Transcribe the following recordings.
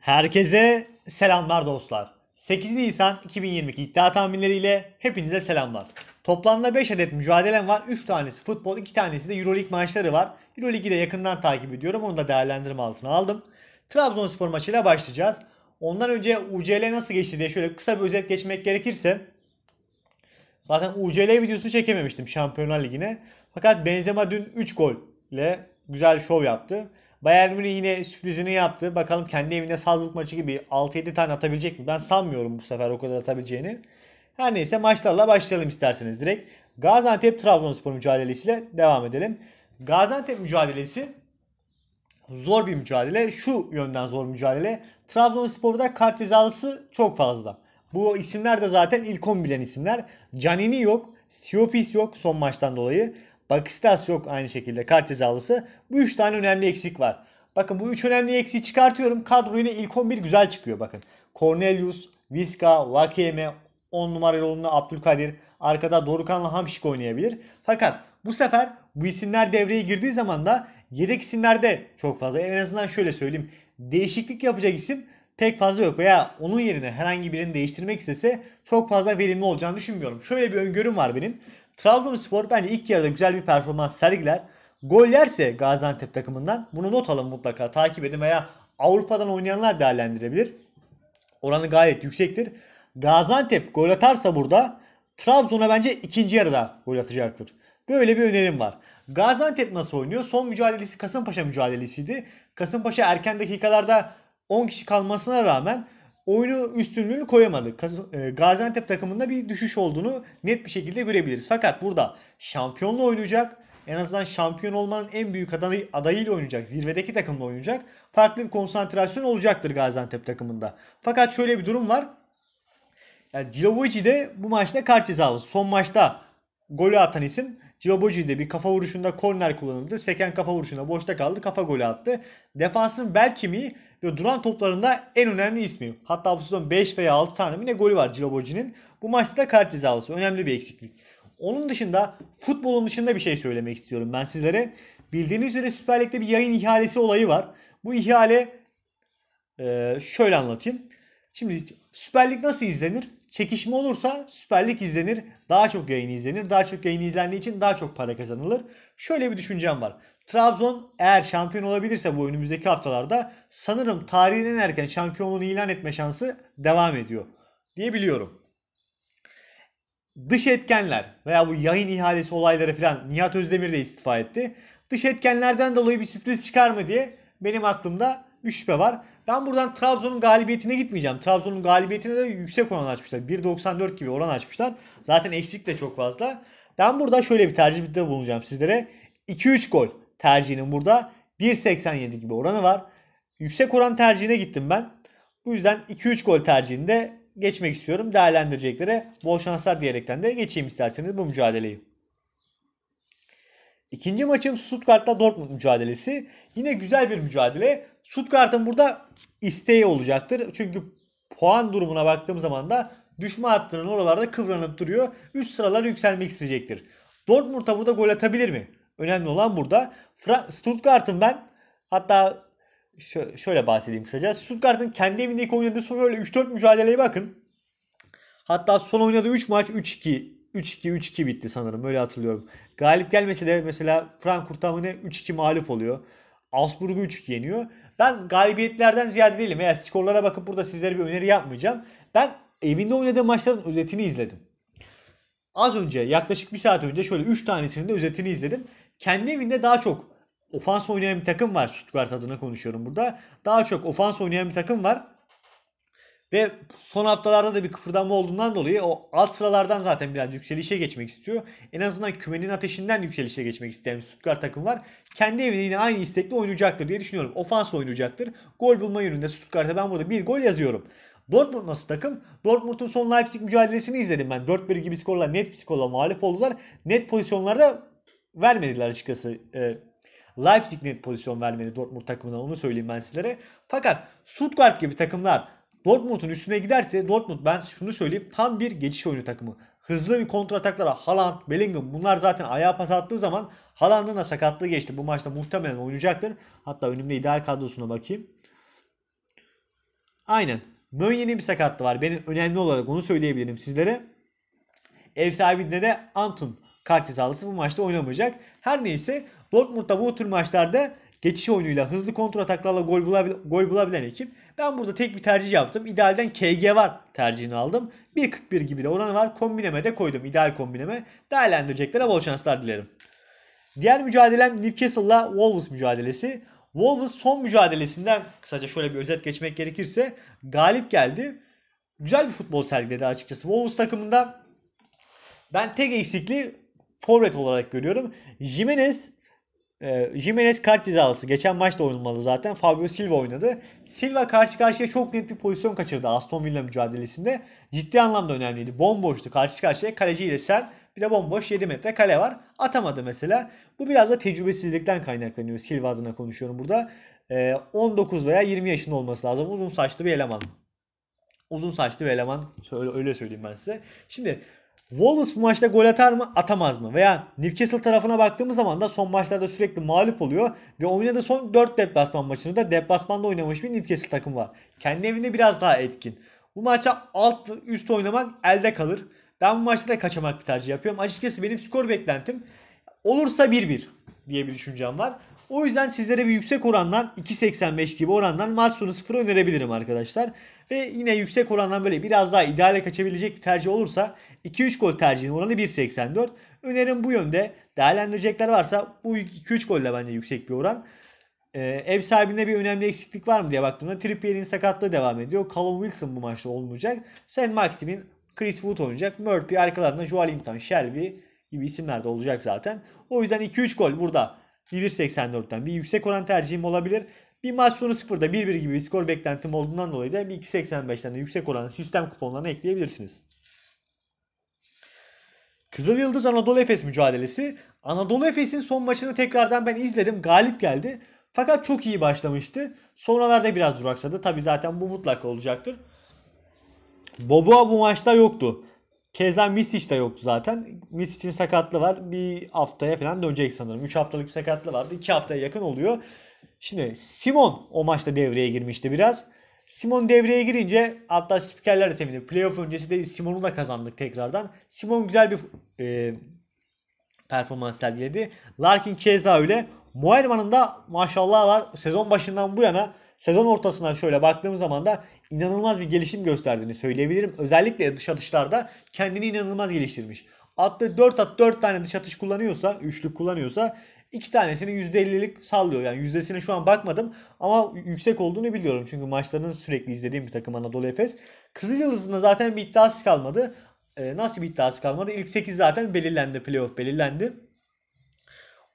Herkese selamlar dostlar. 8 Nisan 2022 iddia tahminleriyle hepinize selamlar. Toplamda 5 adet mücadelem var. 3 tanesi futbol, 2 tanesi de Euroleague maçları var. Euroleague'i de yakından takip ediyorum. Onu da değerlendirme altına aldım. Trabzonspor maçıyla başlayacağız. Ondan önce UCL nasıl geçti diye şöyle kısa bir özet geçmek gerekirse zaten UCL videosu çekememiştim Şampiyonlar Ligi'ne. Fakat Benzema dün 3 gol ile güzel şov yaptı. Bayern Münih yine sürprizini yaptı. Bakalım kendi evinde Salzburg maçı gibi 6-7 tane atabilecek mi? Ben sanmıyorum bu sefer o kadar atabileceğini. Her neyse maçlarla başlayalım isterseniz direkt. Gaziantep-Trabzonspor mücadelesiyle devam edelim. Gaziantep mücadelesi zor bir mücadele. Şu yönden zor mücadele. Trabzonspor'da kart cezalısı çok fazla. Bu isimler de zaten ilk 10 bilen isimler. Canini yok. Siopis yok son maçtan dolayı. Bakistas yok aynı şekilde kart cezalısı. Bu 3 tane önemli eksik var. Bakın bu 3 önemli eksiği çıkartıyorum. Kadro yine ilk 11 güzel çıkıyor bakın. Cornelius, Viska, Vakeme, 10 numara yolunda Abdülkadir, arkada Dorukan'la Hamşik oynayabilir. Fakat bu sefer bu isimler devreye girdiği zaman da yedek isimlerde çok fazla en azından şöyle söyleyeyim. Değişiklik yapacak isim pek fazla yok veya onun yerine herhangi birini değiştirmek istese çok fazla verimli olacağını düşünmüyorum. Şöyle bir öngörüm var benim. Trabzonspor bence ilk yarıda güzel bir performans sergiler. Gol yerse Gaziantep takımından bunu not alın mutlaka takip edin veya Avrupa'dan oynayanlar değerlendirebilir. Oranı gayet yüksektir. Gaziantep gol atarsa burada Trabzon'a bence ikinci yarıda gol atacaktır. Böyle bir önerim var. Gaziantep nasıl oynuyor? Son mücadelesi Kasımpaşa mücadelesiydi. Kasımpaşa erken dakikalarda 10 kişi kalmasına rağmen oyunu üstünlüğünü koyamadı. E, Gaziantep takımında bir düşüş olduğunu net bir şekilde görebiliriz. Fakat burada şampiyonla oynayacak. En azından şampiyon olmanın en büyük adayı, adayıyla oynayacak. Zirvedeki takımla oynayacak. Farklı bir konsantrasyon olacaktır Gaziantep takımında. Fakat şöyle bir durum var. Yani Cilovici de bu maçta kart cezalı. Son maçta golü atan isim de bir kafa vuruşunda korner kullanıldı. Seken kafa vuruşunda boşta kaldı. Kafa golü attı. Defansın bel kemiği ve duran toplarında en önemli ismi. Hatta bu sezon 5 veya 6 tane mi ne golü var Cibaboji'nin. Bu maçta da kart cezalısı. Önemli bir eksiklik. Onun dışında futbolun dışında bir şey söylemek istiyorum ben sizlere. Bildiğiniz üzere Süper Lig'de bir yayın ihalesi olayı var. Bu ihale şöyle anlatayım. Şimdi Süper Lig nasıl izlenir? çekişme olursa Süper Lig izlenir. Daha çok yayın izlenir. Daha çok yayın izlendiği için daha çok para kazanılır. Şöyle bir düşüncem var. Trabzon eğer şampiyon olabilirse bu önümüzdeki haftalarda sanırım tarihin en erken şampiyonluğunu ilan etme şansı devam ediyor diye biliyorum. Dış etkenler veya bu yayın ihalesi olayları filan Nihat Özdemir de istifa etti. Dış etkenlerden dolayı bir sürpriz çıkar mı diye benim aklımda 3 şüphe var. Ben buradan Trabzon'un galibiyetine gitmeyeceğim. Trabzon'un galibiyetine de yüksek oran açmışlar. 1.94 gibi oran açmışlar. Zaten eksik de çok fazla. Ben burada şöyle bir tercihte bulunacağım sizlere. 2-3 gol tercihinin burada 1.87 gibi oranı var. Yüksek oran tercihine gittim ben. Bu yüzden 2-3 gol tercihinde geçmek istiyorum. Değerlendireceklere bol şanslar diyerekten de geçeyim isterseniz bu mücadeleyi. İkinci maçım Stuttgart'la Dortmund mücadelesi. Yine güzel bir mücadele. Stuttgart'ın burada isteği olacaktır. Çünkü puan durumuna baktığım zaman da düşme hattının oralarda kıvranıp duruyor. Üst sıralar yükselmek isteyecektir. Dortmund da burada gol atabilir mi? Önemli olan burada. Stuttgart'ın ben hatta şöyle bahsedeyim kısaca. Stuttgart'ın kendi evindeki oynadığı son öyle 3-4 mücadeleye bakın. Hatta son oynadığı 3 maç 3-2 3-2-3-2 bitti sanırım. Öyle hatırlıyorum. Galip gelmese de mesela Frankfurt'a mı ne 3-2 mağlup oluyor. Augsburg'u 3-2 yeniyor. Ben galibiyetlerden ziyade değilim. Veya skorlara bakıp burada sizlere bir öneri yapmayacağım. Ben evinde oynadığı maçların özetini izledim. Az önce yaklaşık bir saat önce şöyle 3 tanesinin de özetini izledim. Kendi evinde daha çok ofans oynayan bir takım var. Stuttgart adına konuşuyorum burada. Daha çok ofans oynayan bir takım var. Ve son haftalarda da bir kıpırdanma olduğundan dolayı o alt sıralardan zaten biraz yükselişe geçmek istiyor. En azından kümenin ateşinden yükselişe geçmek isteyen Stuttgart takım var. Kendi evinde yine aynı istekle oynayacaktır diye düşünüyorum. Ofans oynayacaktır. Gol bulma yönünde Stuttgart'a ben burada bir gol yazıyorum. Dortmund nasıl takım? Dortmund'un son Leipzig mücadelesini izledim ben. 4-1 gibi skorla net bir skorla mağlup oldular. Net pozisyonlarda vermediler açıkçası. Ee, Leipzig net pozisyon vermedi Dortmund takımına onu söyleyeyim ben sizlere. Fakat Stuttgart gibi takımlar Dortmund'un üstüne giderse Dortmund ben şunu söyleyeyim tam bir geçiş oyunu takımı. Hızlı bir kontrataklara Haaland, Bellingham bunlar zaten ayağa pas attığı zaman Haaland'ın da sakatlığı geçti. Bu maçta muhtemelen oynayacaktır. Hatta önümde ideal kadrosuna bakayım. Aynen. Mönye'nin bir sakatlığı var. Benim önemli olarak onu söyleyebilirim sizlere. Ev sahibinde de Anton kart cezalısı bu maçta oynamayacak. Her neyse Dortmund'da bu tür maçlarda Geçiş oyunuyla hızlı kontrol ataklarla gol, bulabil gol bulabilen ekip. Ben burada tek bir tercih yaptım. İdealden KG var tercihini aldım. 1.41 gibi de oranı var. Kombineme de koydum. İdeal kombineme. Değerlendireceklere bol şanslar dilerim. Diğer mücadelem Newcastle'la Wolves mücadelesi. Wolves son mücadelesinden kısaca şöyle bir özet geçmek gerekirse galip geldi. Güzel bir futbol sergiledi açıkçası. Wolves takımında ben tek eksikliği forvet olarak görüyorum. Jimenez e, Jimenez kart cezası. Geçen maçta oynanmalı zaten. Fabio Silva oynadı. Silva karşı karşıya çok net bir pozisyon kaçırdı Aston Villa mücadelesinde. Ciddi anlamda önemliydi. Bomboştu. Karşı karşıya kaleciyle sen bir de bomboş 7 metre kale var. Atamadı mesela. Bu biraz da tecrübesizlikten kaynaklanıyor. Silva adına konuşuyorum burada. E, ee, 19 veya 20 yaşında olması lazım. Uzun saçlı bir eleman. Uzun saçlı bir eleman. Öyle, öyle söyleyeyim ben size. Şimdi Wallace bu maçta gol atar mı atamaz mı? Veya Newcastle tarafına baktığımız zaman da son maçlarda sürekli mağlup oluyor. Ve oynadığı son 4 deplasman maçını da deplasmanda oynamış bir Newcastle takım var. Kendi evinde biraz daha etkin. Bu maça alt üst oynamak elde kalır. Ben bu maçta da kaçamak bir tercih yapıyorum. Açıkçası benim skor beklentim olursa 1-1 diye bir düşüncem var. O yüzden sizlere bir yüksek orandan 2.85 gibi orandan maç sonu 0 önerebilirim arkadaşlar. Ve yine yüksek orandan böyle biraz daha ideale kaçabilecek bir tercih olursa 2-3 gol tercihinin oranı 1.84. Önerim bu yönde. Değerlendirecekler varsa bu 2-3 gol de bence yüksek bir oran. Ee, ev sahibinde bir önemli eksiklik var mı diye baktığımda Trippier'in sakatlığı devam ediyor. Callum Wilson bu maçta olmayacak. Sen Maxim'in Chris Wood oynayacak. Murphy arkalarında Joelinton, Shelby gibi isimler de olacak zaten. O yüzden 2-3 gol burada 1.84'ten bir yüksek oran tercihim olabilir. Bir maç sonu 0'da 1-1 gibi bir skor beklentim olduğundan dolayı da bir 2.85'ten de yüksek oran sistem kuponlarına ekleyebilirsiniz. Kızıl Yıldız Anadolu Efes mücadelesi. Anadolu Efes'in son maçını tekrardan ben izledim. Galip geldi. Fakat çok iyi başlamıştı. Sonralarda biraz duraksadı. Tabi zaten bu mutlaka olacaktır. Bobo bu maçta yoktu. Keza Misic de yoktu zaten. Misic'in sakatlığı var. Bir haftaya falan dönecek sanırım. 3 haftalık bir sakatlığı vardı. 2 haftaya yakın oluyor. Şimdi Simon o maçta devreye girmişti biraz. Simon devreye girince hatta spikerler de sevindi. Playoff öncesi de Simon'u da kazandık tekrardan. Simon güzel bir e, performans sergiledi. Larkin keza öyle. Moerman'ın da maşallah var. Sezon başından bu yana sezon ortasına şöyle baktığım zaman da inanılmaz bir gelişim gösterdiğini söyleyebilirim. Özellikle dış atışlarda kendini inanılmaz geliştirmiş. Attığı 4 at 4 tane dış atış kullanıyorsa, üçlük kullanıyorsa iki tanesini %50'lik sallıyor. Yani yüzdesine şu an bakmadım ama yüksek olduğunu biliyorum. Çünkü maçlarını sürekli izlediğim bir takım Anadolu Efes. Kızılyıldız'ın da zaten bir iddiası kalmadı. E, nasıl bir iddiası kalmadı? İlk 8 zaten belirlendi. Playoff belirlendi.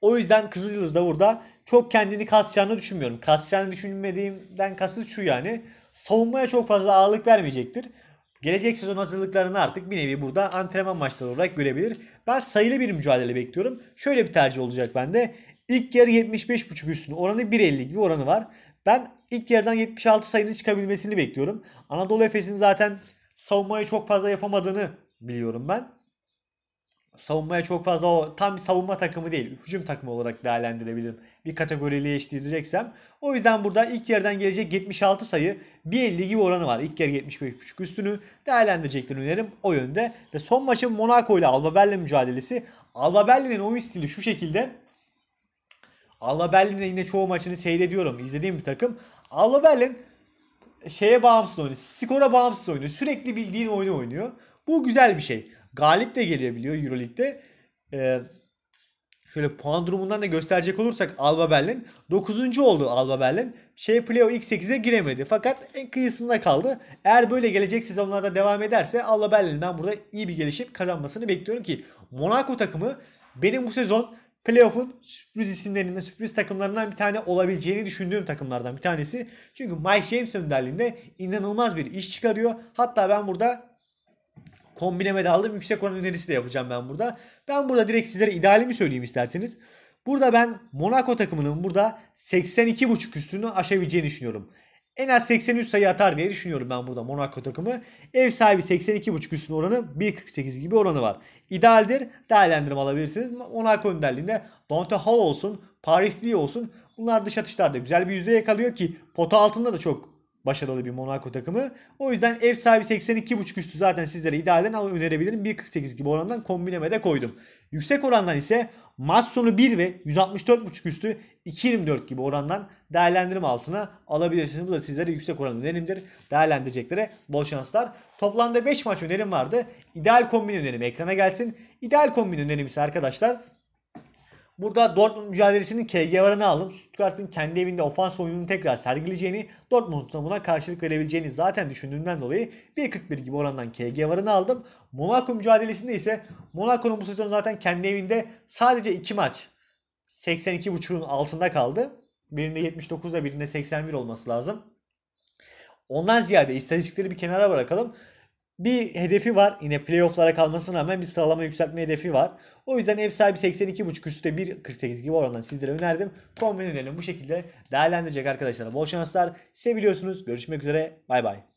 O yüzden Kızılyıldız da burada çok kendini kasacağını düşünmüyorum. Kasacağını düşünmediğimden kasıt şu yani. Savunmaya çok fazla ağırlık vermeyecektir. Gelecek sezon hazırlıklarını artık bir nevi burada antrenman maçları olarak görebilir. Ben sayılı bir mücadele bekliyorum. Şöyle bir tercih olacak bende. İlk yarı 75.5 üstünü oranı 1.50 gibi oranı var. Ben ilk yarıdan 76 sayının çıkabilmesini bekliyorum. Anadolu Efes'in zaten savunmayı çok fazla yapamadığını biliyorum ben savunmaya çok fazla o tam bir savunma takımı değil. Hücum takımı olarak değerlendirebilirim. Bir kategorileştireceksem. O yüzden burada ilk yerden gelecek 76 sayı 1.50 gibi oranı var. İlk yarı 75.5 üstünü değerlendirecektir önerim o yönde. Ve son maçın Monaco ile Alba Berlin mücadelesi. Alba Berlin'in oyun stili şu şekilde. Alba Berlin'in yine çoğu maçını seyrediyorum. izlediğim bir takım. Alba Berlin şeye bağımsız oynuyor. Skora bağımsız oynuyor. Sürekli bildiğin oyunu oynuyor. Bu güzel bir şey galip de gelebiliyor Euroleague'de. Ee, şöyle puan durumundan da gösterecek olursak Alba Berlin 9. oldu Alba Berlin. Şey playoff ilk 8'e giremedi fakat en kıyısında kaldı. Eğer böyle gelecek sezonlarda devam ederse Alba Berlin'den burada iyi bir gelişim kazanmasını bekliyorum ki Monaco takımı benim bu sezon playoff'un sürpriz isimlerinden, sürpriz takımlarından bir tane olabileceğini düşündüğüm takımlardan bir tanesi. Çünkü Mike James önderliğinde inanılmaz bir iş çıkarıyor. Hatta ben burada kombineme de aldım. Yüksek oran önerisi de yapacağım ben burada. Ben burada direkt sizlere idealimi söyleyeyim isterseniz. Burada ben Monaco takımının burada 82.5 üstünü aşabileceğini düşünüyorum. En az 83 sayı atar diye düşünüyorum ben burada Monaco takımı. Ev sahibi 82.5 üstün oranı 1.48 gibi oranı var. İdealdir. Değerlendirme alabilirsiniz. Monaco önderliğinde Dante Hall olsun, Paris Lee olsun. Bunlar dış atışlarda güzel bir yüzde yakalıyor ki pota altında da çok başarılı bir Monaco takımı. O yüzden ev sahibi 82.5 üstü zaten sizlere idealden idealen önerebilirim. 1.48 gibi orandan kombineme de koydum. Yüksek orandan ise maç sonu 1 ve 164.5 üstü 2.24 gibi orandan değerlendirme altına alabilirsiniz. Bu da sizlere yüksek oran önerimdir. Değerlendireceklere bol şanslar. Toplamda 5 maç önerim vardı. İdeal kombin önerim ekrana gelsin. İdeal kombin önerim ise arkadaşlar Burada Dortmund mücadelesinin KG varını aldım. Stuttgart'ın kendi evinde ofans oyununu tekrar sergileyeceğini, Dortmund'un buna karşılık verebileceğini zaten düşündüğümden dolayı 1.41 gibi orandan KG varını aldım. Monaco mücadelesinde ise Monaco'nun bu sezon zaten kendi evinde sadece 2 maç 82.5'un altında kaldı. Birinde 79'da birinde 81 olması lazım. Ondan ziyade istatistikleri bir kenara bırakalım bir hedefi var. Yine playofflara kalmasına rağmen bir sıralama yükseltme hedefi var. O yüzden ev sahibi 82.5 üstte 1.48 gibi orandan sizlere önerdim. Kombin önerim bu şekilde değerlendirecek arkadaşlar. Bol şanslar. Seviliyorsunuz. Görüşmek üzere. Bay bay.